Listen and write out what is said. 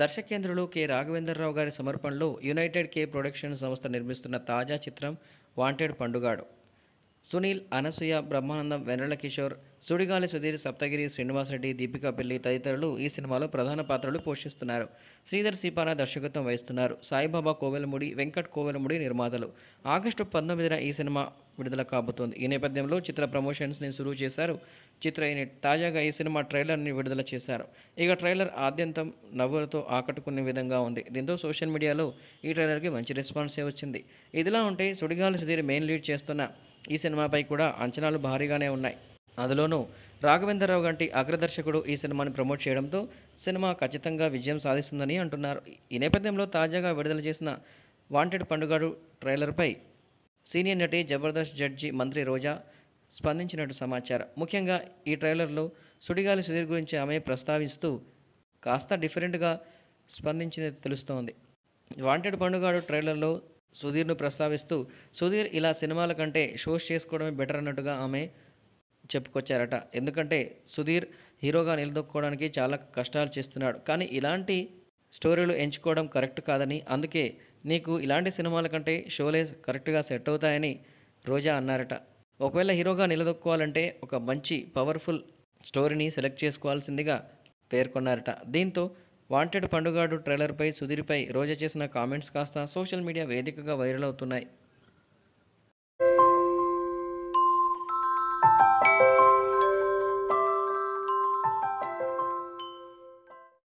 దర్శకేంద్రులు K Raghavendra Rao గారి సమర్పణలో United కే production సంస్థ నిర్మిస్తున్న తాజా చిత్రం వాంటెడ్ పండుగాడు సునీల్ అనసూయ బ్రహ్మానందం వెన్నెల కిషోర్ సుడిగాలి సుధీర్ సప్తగిరి శ్రీనివాస రెడ్డి దీపికా పెళ్లి తదితరులు ఈ సినిమాలో ప్రధాన పాత్రలు పోషిస్తున్నారు శ్రీధర్ సిపారా దర్శకత్వం వహిస్తున్నారు సాయిబాబా కోవెలముడి వెంకట్ కోవెలముడి నిర్మాతలు ఆగస్టు పంతొమ్మిదిన ఈ సినిమా విడుదల కాబోతోంది ఈ నేపథ్యంలో చిత్ర ప్రమోషన్స్ని సులువు చేశారు చిత్ర యూనిట్ తాజాగా ఈ సినిమా ట్రైలర్ని విడుదల చేశారు ఇక ట్రైలర్ ఆద్యంతం నవ్వులతో ఆకట్టుకునే విధంగా ఉంది దీంతో సోషల్ మీడియాలో ఈ ట్రైలర్కి మంచి రెస్పాన్సే వచ్చింది ఇదిలా ఉంటే సుడిగాలి సుధీర్ మెయిన్ లీడ్ చేస్తున్న ఈ సినిమాపై కూడా అంచనాలు భారీగానే ఉన్నాయి అందులోనూ రాఘవేంద్రరావు గంటి అగ్రదర్శకుడు ఈ సినిమాని ప్రమోట్ చేయడంతో సినిమా ఖచ్చితంగా విజయం సాధిస్తుందని అంటున్నారు ఈ నేపథ్యంలో తాజాగా విడుదల చేసిన వాంటెడ్ పండుగడు ట్రైలర్పై సీనియర్ నటి జబర్దస్త్ జడ్జి మంత్రి రోజా స్పందించినట్టు సమాచారం ముఖ్యంగా ఈ ట్రైలర్లో సుడిగాలి సుధీర్ గురించి ఆమె ప్రస్తావిస్తూ కాస్త డిఫరెంట్గా స్పందించినది తెలుస్తోంది వాంటెడ్ పండుగాడు ట్రైలర్లో సుధీర్ను ప్రస్తావిస్తూ సుధీర్ ఇలా సినిమాల కంటే షోస్ చేసుకోవడమే బెటర్ అన్నట్టుగా ఆమె చెప్పుకొచ్చారట ఎందుకంటే సుధీర్ హీరోగా నిలదొక్కుకోవడానికి చాలా కష్టాలు చేస్తున్నాడు కానీ ఇలాంటి స్టోరీలు ఎంచుకోవడం కరెక్ట్ కాదని అందుకే నీకు ఇలాంటి సినిమాల కంటే షోలే కరెక్ట్గా సెట్ అవుతాయని రోజా అన్నారట ఒకవేళ హీరోగా నిలదొక్కుకోవాలంటే ఒక మంచి పవర్ఫుల్ స్టోరీని సెలెక్ట్ చేసుకోవాల్సిందిగా పేర్కొన్నారట దీంతో వాంటెడ్ పండుగాడు ట్రైలర్పై సుధీర్పై రోజా చేసిన కామెంట్స్ కాస్త సోషల్ మీడియా వేదికగా వైరల్ అవుతున్నాయి